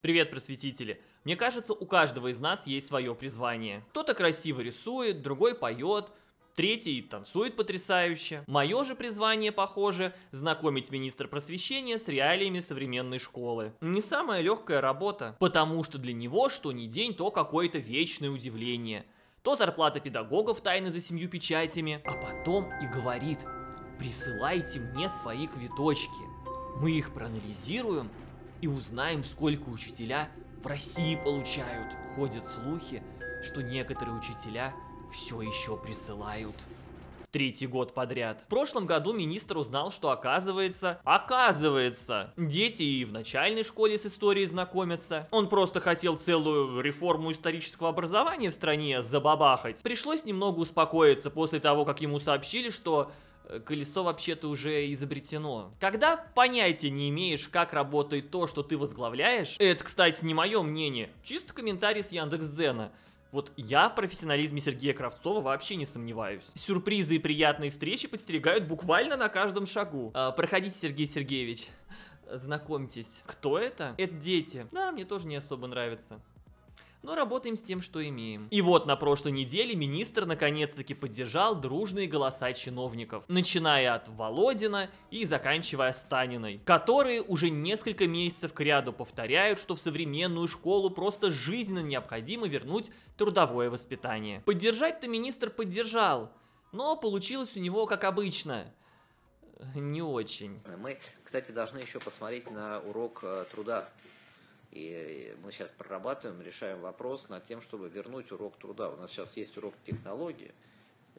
Привет, просветители! Мне кажется, у каждого из нас есть свое призвание. Кто-то красиво рисует, другой поет, третий танцует потрясающе. Мое же призвание, похоже, знакомить министр просвещения с реалиями современной школы. Не самая легкая работа, потому что для него что ни день, то какое-то вечное удивление. То зарплата педагогов тайны за семью печатями, а потом и говорит, присылайте мне свои квиточки. Мы их проанализируем и узнаем, сколько учителя в России получают. Ходят слухи, что некоторые учителя все еще присылают третий год подряд. В прошлом году министр узнал, что оказывается, оказывается, дети и в начальной школе с историей знакомятся. Он просто хотел целую реформу исторического образования в стране забабахать. Пришлось немного успокоиться после того, как ему сообщили, что Э, колесо вообще-то уже изобретено. Когда понятия не имеешь, как работает то, что ты возглавляешь, это, кстати, не мое мнение, чисто комментарий с Яндекс.Дзена. Вот я в профессионализме Сергея Кравцова вообще не сомневаюсь. Сюрпризы и приятные встречи подстерегают буквально на каждом шагу. А, проходите, Сергей Сергеевич. Знакомьтесь. Кто это? Это дети. Да, мне тоже не особо нравится но работаем с тем, что имеем. И вот на прошлой неделе министр наконец-таки поддержал дружные голоса чиновников, начиная от Володина и заканчивая Станиной, которые уже несколько месяцев к ряду повторяют, что в современную школу просто жизненно необходимо вернуть трудовое воспитание. Поддержать-то министр поддержал, но получилось у него как обычно – не очень. Мы, кстати, должны еще посмотреть на урок э, труда и мы сейчас прорабатываем, решаем вопрос над тем, чтобы вернуть урок труда. У нас сейчас есть урок технологии,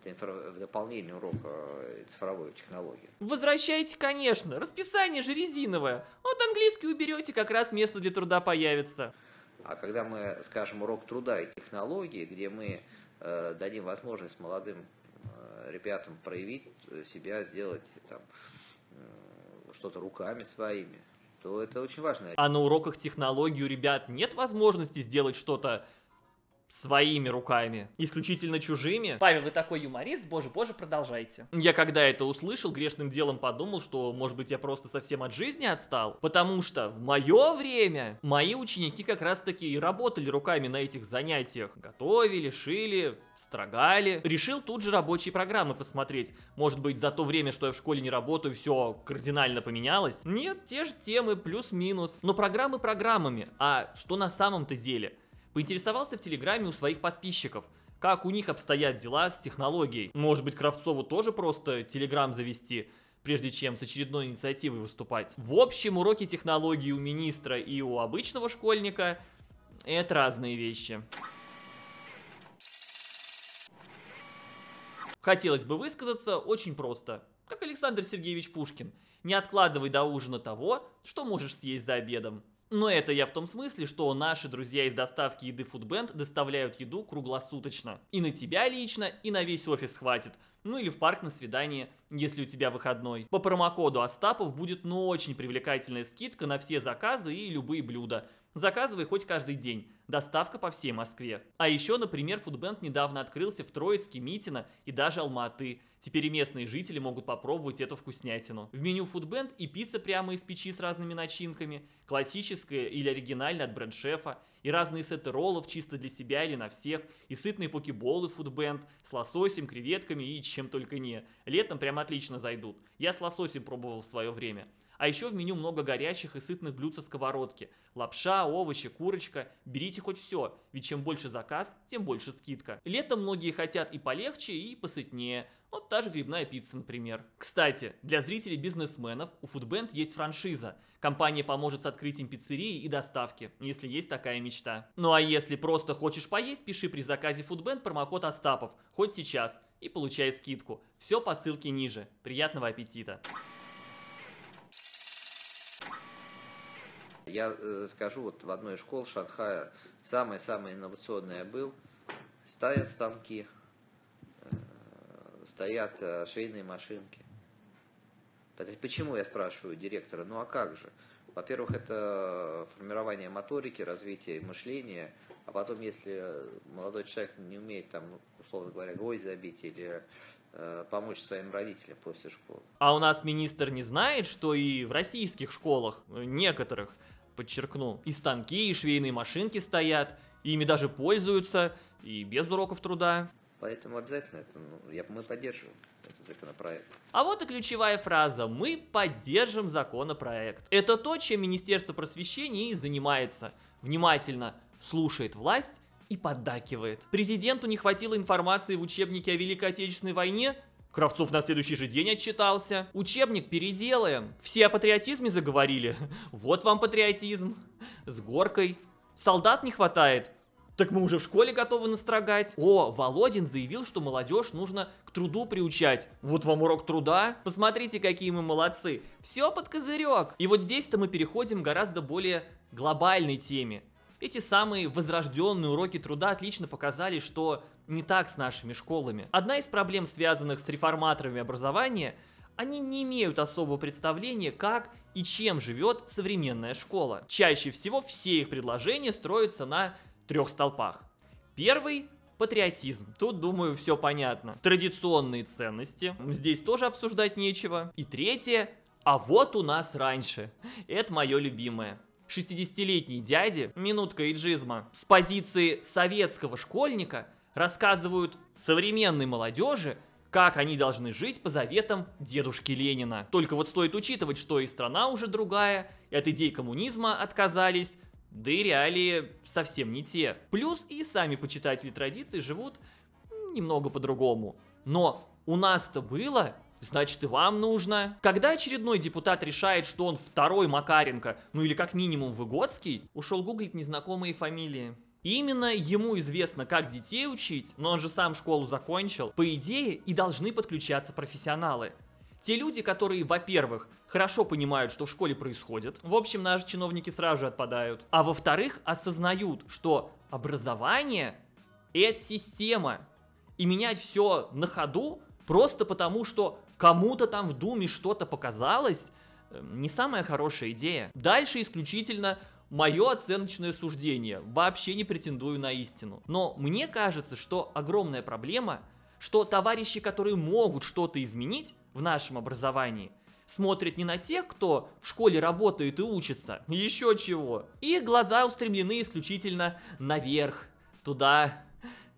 это инфра... дополнение урока э, цифровой технологии. Возвращайте, конечно. Расписание же резиновое. Вот английский уберете, как раз место для труда появится. А когда мы скажем урок труда и технологии, где мы э, дадим возможность молодым э, ребятам проявить э, себя, сделать там э, что-то руками своими, то это очень важно. А на уроках технологии у ребят нет возможности сделать что-то своими руками, исключительно чужими. Павел, вы такой юморист, боже, боже, продолжайте. Я когда это услышал, грешным делом подумал, что, может быть, я просто совсем от жизни отстал, потому что в мое время мои ученики как раз-таки и работали руками на этих занятиях. Готовили, шили, строгали. Решил тут же рабочие программы посмотреть. Может быть, за то время, что я в школе не работаю, все кардинально поменялось? Нет, те же темы, плюс-минус. Но программы программами. А что на самом-то деле? Поинтересовался в Телеграме у своих подписчиков, как у них обстоят дела с технологией. Может быть, Кравцову тоже просто Телеграм завести, прежде чем с очередной инициативой выступать. В общем, уроки технологии у министра и у обычного школьника – это разные вещи. Хотелось бы высказаться очень просто. Как Александр Сергеевич Пушкин. Не откладывай до ужина того, что можешь съесть за обедом. Но это я в том смысле, что наши друзья из доставки еды Foodband доставляют еду круглосуточно. И на тебя лично, и на весь офис хватит. Ну или в парк на свидание, если у тебя выходной. По промокоду Остапов будет ну очень привлекательная скидка на все заказы и любые блюда. Заказывай хоть каждый день. Доставка по всей Москве. А еще, например, Фудбэнк недавно открылся в Троицке, Митино и даже Алматы. Теперь и местные жители могут попробовать эту вкуснятину. В меню Фудбэнд и пицца прямо из печи с разными начинками, классическая или оригинальная от бренд-шефа, и разные сеты роллов чисто для себя или на всех, и сытные покеболы Фудбэнд с лососем, креветками и чем только не. Летом прям отлично зайдут. Я с лососем пробовал в свое время. А еще в меню много горячих и сытных блюд со сковородки. Лапша, овощи, курочка. Берите хоть все, ведь чем больше заказ, тем больше скидка. Летом многие хотят и полегче, и посытнее. Вот та же грибная пицца, например. Кстати, для зрителей бизнесменов у Foodband есть франшиза. Компания поможет с открытием пиццерии и доставки, если есть такая мечта. Ну а если просто хочешь поесть, пиши при заказе Foodband промокод Остапов, хоть сейчас, и получай скидку. Все по ссылке ниже. Приятного аппетита! Я э, скажу, вот в одной из школ Шанхая самое-самое инновационное был. Стоят станки, э, стоят э, швейные машинки. Почему я спрашиваю директора? Ну а как же? Во-первых, это формирование моторики, развитие мышления. А потом, если молодой человек не умеет, там, ну, условно говоря, гвоздь забить или э, помочь своим родителям после школы. А у нас министр не знает, что и в российских школах, некоторых, подчеркну. И станки, и швейные машинки стоят, и ими даже пользуются, и без уроков труда. Поэтому обязательно это, ну, я, мы поддерживаем этот законопроект. А вот и ключевая фраза «Мы поддержим законопроект». Это то, чем Министерство просвещения и занимается. Внимательно слушает власть и поддакивает. Президенту не хватило информации в учебнике о Великой Отечественной войне, Кравцов на следующий же день отчитался. Учебник переделаем. Все о патриотизме заговорили. Вот вам патриотизм. С горкой. Солдат не хватает. Так мы уже в школе готовы настрогать. О, Володин заявил, что молодежь нужно к труду приучать. Вот вам урок труда. Посмотрите, какие мы молодцы. Все под козырек. И вот здесь-то мы переходим к гораздо более глобальной теме. Эти самые возрожденные уроки труда отлично показали, что не так с нашими школами. Одна из проблем, связанных с реформаторами образования, они не имеют особого представления, как и чем живет современная школа. Чаще всего все их предложения строятся на трех столпах. Первый патриотизм. Тут, думаю, все понятно. Традиционные ценности. Здесь тоже обсуждать нечего. И третье. А вот у нас раньше. Это мое любимое. 60-летний дяди, минутка иджизма, с позиции советского школьника рассказывают современной молодежи, как они должны жить по заветам дедушки Ленина. Только вот стоит учитывать, что и страна уже другая, и от идей коммунизма отказались, да и реалии совсем не те. Плюс и сами почитатели традиций живут немного по-другому. Но у нас-то было значит и вам нужно. Когда очередной депутат решает, что он второй Макаренко, ну или как минимум Выгодский, ушел гуглить незнакомые фамилии. именно ему известно, как детей учить, но он же сам школу закончил. По идее, и должны подключаться профессионалы. Те люди, которые, во-первых, хорошо понимают, что в школе происходит, в общем, наши чиновники сразу же отпадают, а во-вторых, осознают, что образование — это система, и менять все на ходу просто потому, что Кому-то там в Думе что-то показалось, э, не самая хорошая идея. Дальше исключительно мое оценочное суждение. Вообще не претендую на истину. Но мне кажется, что огромная проблема, что товарищи, которые могут что-то изменить в нашем образовании, смотрят не на тех, кто в школе работает и учится, еще чего. Их глаза устремлены исключительно наверх, туда,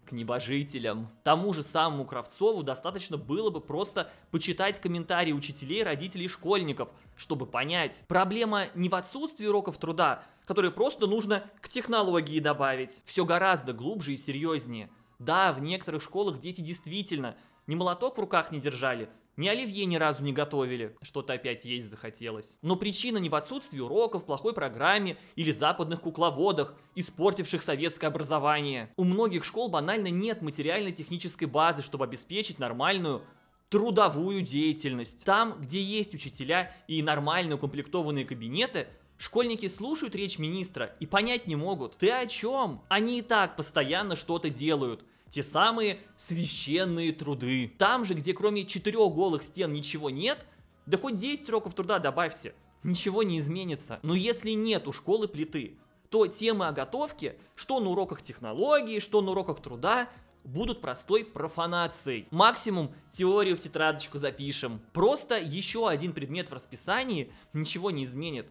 к небожителям. Тому же самому Кравцову достаточно было бы просто почитать комментарии учителей, родителей и школьников, чтобы понять. Проблема не в отсутствии уроков труда, которые просто нужно к технологии добавить. Все гораздо глубже и серьезнее. Да, в некоторых школах дети действительно ни молоток в руках не держали, ни оливье ни разу не готовили, что-то опять есть захотелось. Но причина не в отсутствии уроков, плохой программе или западных кукловодах, испортивших советское образование. У многих школ банально нет материально-технической базы, чтобы обеспечить нормальную трудовую деятельность. Там, где есть учителя и нормально укомплектованные кабинеты, Школьники слушают речь министра и понять не могут. Ты о чем? Они и так постоянно что-то делают те самые священные труды. Там же, где кроме четырех голых стен ничего нет, да хоть 10 уроков труда добавьте, ничего не изменится. Но если нет у школы плиты, то темы о готовке, что на уроках технологии, что на уроках труда, будут простой профанацией. Максимум теорию в тетрадочку запишем. Просто еще один предмет в расписании ничего не изменит.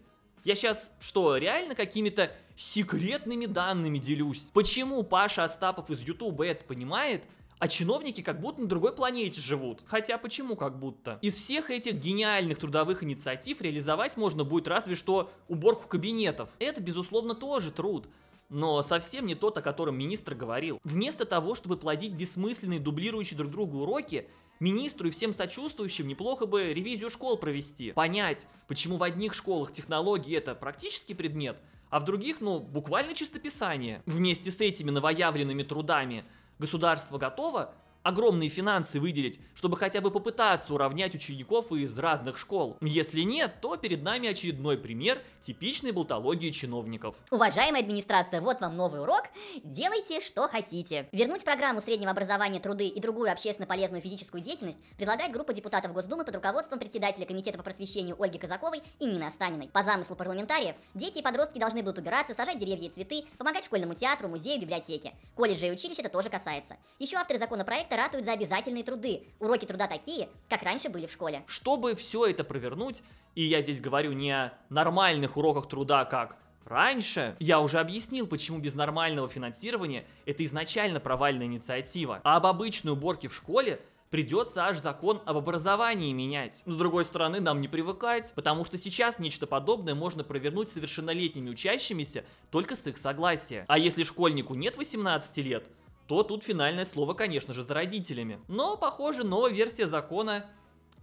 Я сейчас что, реально какими-то секретными данными делюсь? Почему Паша Остапов из Ютуба это понимает, а чиновники как будто на другой планете живут. Хотя почему как будто? Из всех этих гениальных трудовых инициатив реализовать можно будет разве что уборку кабинетов. Это, безусловно, тоже труд. Но совсем не тот, о котором министр говорил. Вместо того, чтобы плодить бессмысленные дублирующие друг друга уроки, Министру и всем сочувствующим неплохо бы ревизию школ провести, понять, почему в одних школах технологии это практический предмет, а в других, ну, буквально чистописание. Вместе с этими новоявленными трудами государство готово огромные финансы выделить, чтобы хотя бы попытаться уравнять учеников из разных школ? Если нет, то перед нами очередной пример типичной болтологии чиновников. Уважаемая администрация, вот вам новый урок. Делайте, что хотите. Вернуть программу среднего образования, труды и другую общественно полезную физическую деятельность предлагает группа депутатов Госдумы под руководством председателя Комитета по просвещению Ольги Казаковой и Нины Останиной. По замыслу парламентариев, дети и подростки должны будут убираться, сажать деревья и цветы, помогать школьному театру, музею, библиотеке. Колледжи и училища это тоже касается. Еще авторы законопроекта ратуют за обязательные труды. Уроки труда такие, как раньше были в школе. Чтобы все это провернуть, и я здесь говорю не о нормальных уроках труда, как Раньше я уже объяснил, почему без нормального финансирования это изначально провальная инициатива, а об обычной уборке в школе придется аж закон об образовании менять. С другой стороны, нам не привыкать, потому что сейчас нечто подобное можно провернуть совершеннолетними учащимися только с их согласия. А если школьнику нет 18 лет, то тут финальное слово, конечно же, за родителями. Но, похоже, новая версия закона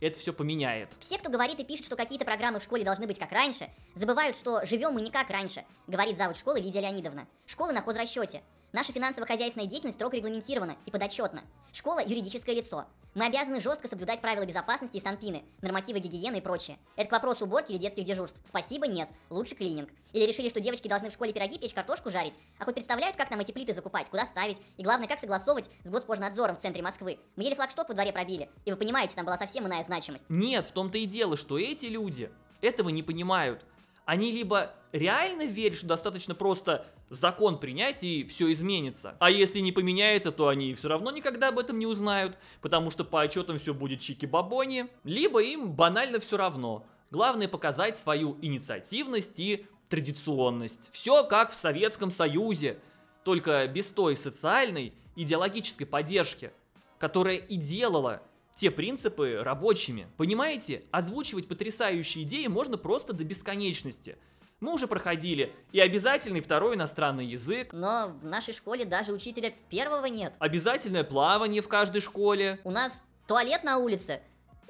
это все поменяет. Все, кто говорит и пишет, что какие-то программы в школе должны быть как раньше, забывают, что живем мы не как раньше, говорит завуч школы Лидия Леонидовна. Школы на хозрасчете. Наша финансово-хозяйственная деятельность строго регламентирована и подотчетна. Школа – юридическое лицо. Мы обязаны жестко соблюдать правила безопасности и санпины, нормативы гигиены и прочее. Это к вопросу уборки или детских дежурств. Спасибо, нет. Лучше клининг. Или решили, что девочки должны в школе пироги печь, картошку жарить? А хоть представляют, как нам эти плиты закупать, куда ставить? И главное, как согласовывать с госпожнадзором в центре Москвы? Мы еле флагшток во дворе пробили. И вы понимаете, там была совсем иная значимость. Нет, в том-то и дело, что эти люди этого не понимают. Они либо реально верят, что достаточно просто закон принять и все изменится. А если не поменяется, то они все равно никогда об этом не узнают, потому что по отчетам все будет чики-бабони, либо им банально все равно. Главное показать свою инициативность и традиционность. Все как в Советском Союзе, только без той социальной, идеологической поддержки, которая и делала те принципы рабочими. Понимаете, озвучивать потрясающие идеи можно просто до бесконечности – мы уже проходили и обязательный второй иностранный язык. Но в нашей школе даже учителя первого нет. Обязательное плавание в каждой школе. У нас туалет на улице.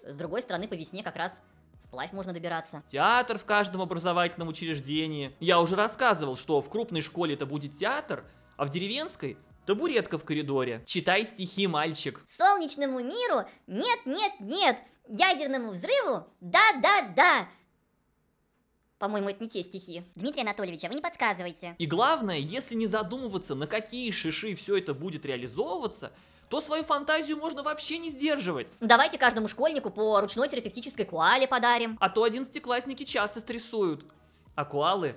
С другой стороны, по весне как раз вплавь можно добираться. Театр в каждом образовательном учреждении. Я уже рассказывал, что в крупной школе это будет театр, а в деревенской Табуретка в коридоре. Читай стихи, мальчик. Солнечному миру нет, нет, нет. Ядерному взрыву да, да, да. По-моему, это не те стихи. Дмитрий Анатольевич, а вы не подсказываете. И главное, если не задумываться, на какие шиши все это будет реализовываться, то свою фантазию можно вообще не сдерживать. Давайте каждому школьнику по ручной терапевтической куале подарим. А то одиннадцатиклассники часто стрессуют. А куалы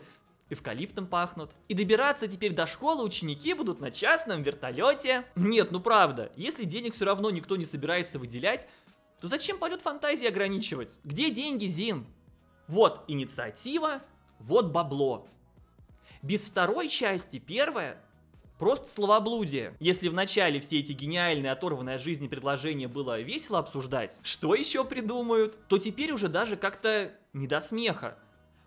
эвкалиптом пахнут. И добираться теперь до школы ученики будут на частном вертолете. Нет, ну правда, если денег все равно никто не собирается выделять, то зачем полет фантазии ограничивать? Где деньги, Зин? Вот инициатива, вот бабло. Без второй части первая просто словоблудие. Если в начале все эти гениальные оторванные от жизни предложения было весело обсуждать, что еще придумают, то теперь уже даже как-то не до смеха.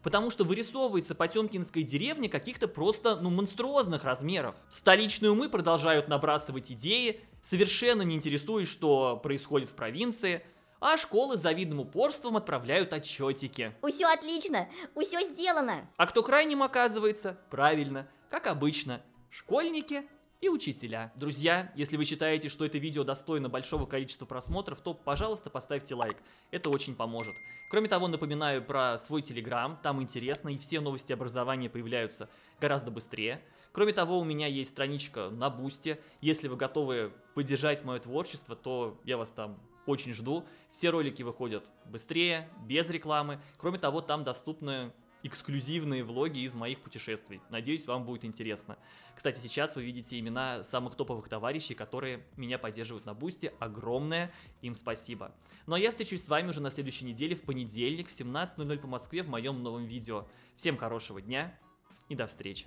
Потому что вырисовывается Потемкинская деревня каких-то просто, ну, монструозных размеров. Столичные умы продолжают набрасывать идеи, совершенно не интересуясь, что происходит в провинции – а школы с завидным упорством отправляют отчетики. Усё отлично, усё сделано. А кто крайним оказывается? Правильно, как обычно, школьники и учителя. Друзья, если вы считаете, что это видео достойно большого количества просмотров, то, пожалуйста, поставьте лайк. Это очень поможет. Кроме того, напоминаю про свой телеграм, там интересно, и все новости образования появляются гораздо быстрее. Кроме того, у меня есть страничка на Бусте. Если вы готовы поддержать мое творчество, то я вас там очень жду. Все ролики выходят быстрее, без рекламы. Кроме того, там доступны эксклюзивные влоги из моих путешествий. Надеюсь, вам будет интересно. Кстати, сейчас вы видите имена самых топовых товарищей, которые меня поддерживают на бусте. Огромное им спасибо. Ну а я встречусь с вами уже на следующей неделе в понедельник в 17.00 по Москве в моем новом видео. Всем хорошего дня и до встречи.